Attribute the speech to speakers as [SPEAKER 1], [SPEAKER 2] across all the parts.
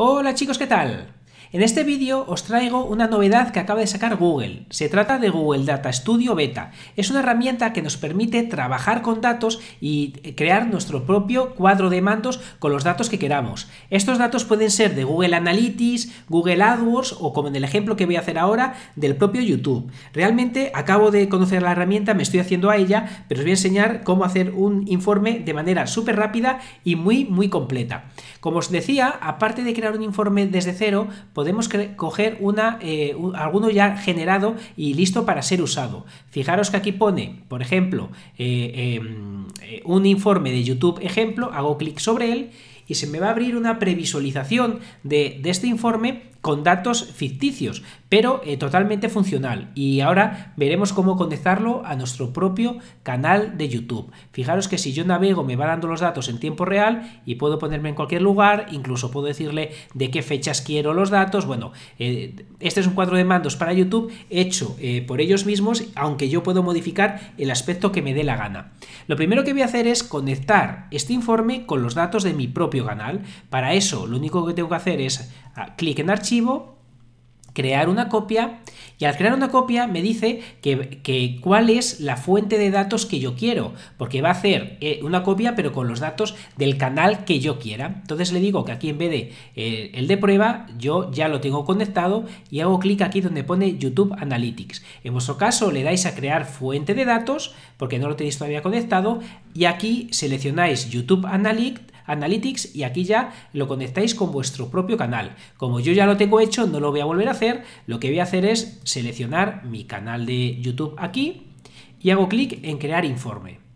[SPEAKER 1] Hola chicos, ¿qué tal? En este vídeo os traigo una novedad que acaba de sacar Google. Se trata de Google Data Studio Beta. Es una herramienta que nos permite trabajar con datos y eh, crear nuestro propio cuadro de mandos con los datos que queramos. Estos datos pueden ser de Google Analytics, Google AdWords o como en el ejemplo que voy a hacer ahora del propio YouTube. Realmente acabo de conocer la herramienta, me estoy haciendo a ella, pero os voy a enseñar cómo hacer un informe de manera súper rápida y muy muy completa. Como os decía, aparte de crear un informe desde cero, podemos coger una, eh, alguno ya generado y listo para ser usado. Fijaros que aquí pone, por ejemplo, eh, em, eh, un informe de YouTube ejemplo, hago clic sobre él y se me va a abrir una previsualización de, este informe con datos ficticios, pero eh, totalmente funcional. Y ahora veremos cómo conectarlo a nuestro propio canal de YouTube. Fijaros que si yo navego me va dando los datos en tiempo real y puedo ponerme en cualquier lugar, incluso puedo decirle de qué fechas quiero los datos. Bueno, eh, este es un cuadro de mandos para YouTube hecho eh, por ellos mismos, aunque yo puedo modificar el aspecto que me dé la gana. Lo primero que voy a hacer es conectar este informe con los datos de mi propio canal. Para eso lo único que tengo que hacer es ah, clic en archivo, crear una copia y al crear una copia me dice que, cuál es la fuente de datos que yo quiero, porque va a hacer eh, una copia pero con los datos del canal que yo quiera. Entonces le digo que aquí en vez de eh, el de prueba yo ya lo tengo conectado y hago clic aquí donde pone YouTube Analytics. En vuestro caso le dais a crear fuente de datos porque no lo tenéis todavía conectado y aquí seleccionáis YouTube Analytics Analytics y aquí ya lo conectáis con vuestro propio canal. Como yo ya lo tengo hecho, no lo voy a volver a hacer. Lo que voy a hacer es seleccionar mi canal de YouTube aquí y hago clic en crear informe.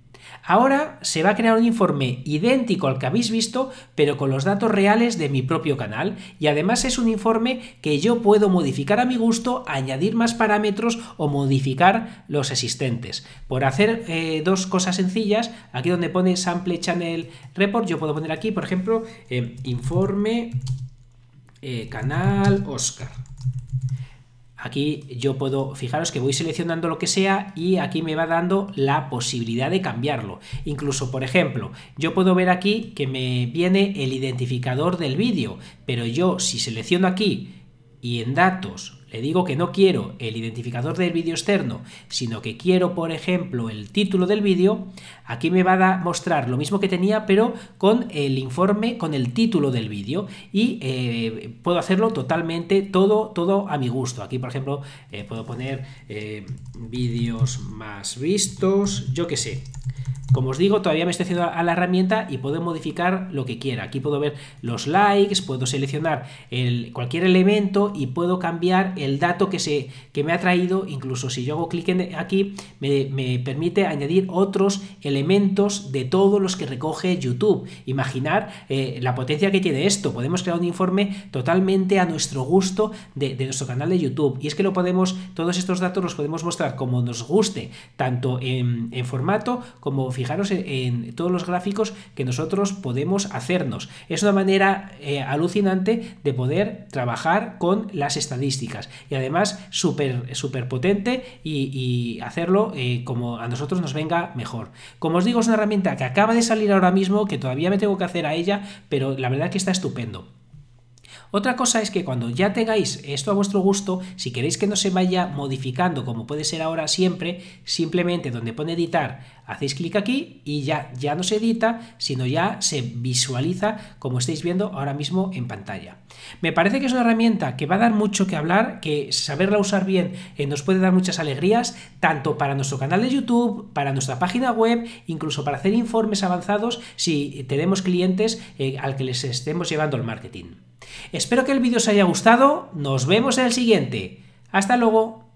[SPEAKER 1] Ahora se va a crear un informe idéntico al que habéis visto, pero con los datos reales de mi propio canal. Y además es un informe que yo puedo modificar a mi gusto, añadir más parámetros o modificar los existentes. Por hacer eh, dos cosas sencillas, aquí donde pone Sample Channel Report, yo puedo poner aquí, por ejemplo, eh, informe eh, canal Oscar. Aquí yo puedo, fijaros que voy seleccionando lo que sea y aquí me va dando la posibilidad de cambiarlo. Incluso, por ejemplo, yo puedo ver aquí que me viene el identificador del vídeo, pero yo si selecciono aquí y en datos le digo que no quiero el identificador del vídeo externo, sino que quiero, por ejemplo, el título del vídeo, aquí me va a mostrar lo mismo que tenía, pero con el informe, con el título del vídeo, y eh, puedo hacerlo totalmente, todo, todo a mi gusto. Aquí, por ejemplo, eh, puedo poner eh, vídeos más vistos, yo qué sé, como os digo, todavía me estoy haciendo a la herramienta y puedo modificar lo que quiera. Aquí puedo ver los likes, puedo seleccionar cualquier elemento y puedo cambiar el dato que, se, que me ha traído. Incluso si yo hago clic aquí, me, permite añadir otros elementos de todos los que recoge YouTube. Imaginar eh, la potencia que tiene esto. Podemos crear un informe totalmente a nuestro gusto de, nuestro canal de YouTube. Y es que lo podemos, todos estos datos los podemos mostrar como nos guste, tanto en, en formato como fijaros en, todos los gráficos que nosotros podemos hacernos. Es una manera eh, alucinante de poder trabajar con las estadísticas y además súper super potente y, hacerlo eh, como a nosotros nos venga mejor. Como os digo, es una herramienta que acaba de salir ahora mismo, que todavía me tengo que hacer a ella, pero la verdad que está estupendo. Otra cosa es que cuando ya tengáis esto a vuestro gusto, si queréis que no se vaya modificando como puede ser ahora siempre, simplemente donde pone editar, hacéis clic aquí y ya, ya no se edita, sino ya se visualiza como estáis viendo ahora mismo en pantalla. Me parece que es una herramienta que va a dar mucho que hablar, que saberla usar bien eh, nos puede dar muchas alegrías, tanto para nuestro canal de YouTube, para nuestra página web, incluso para hacer informes avanzados si tenemos clientes eh, al que les estemos llevando el marketing. Espero que el vídeo os haya gustado, nos vemos en el siguiente. Hasta luego.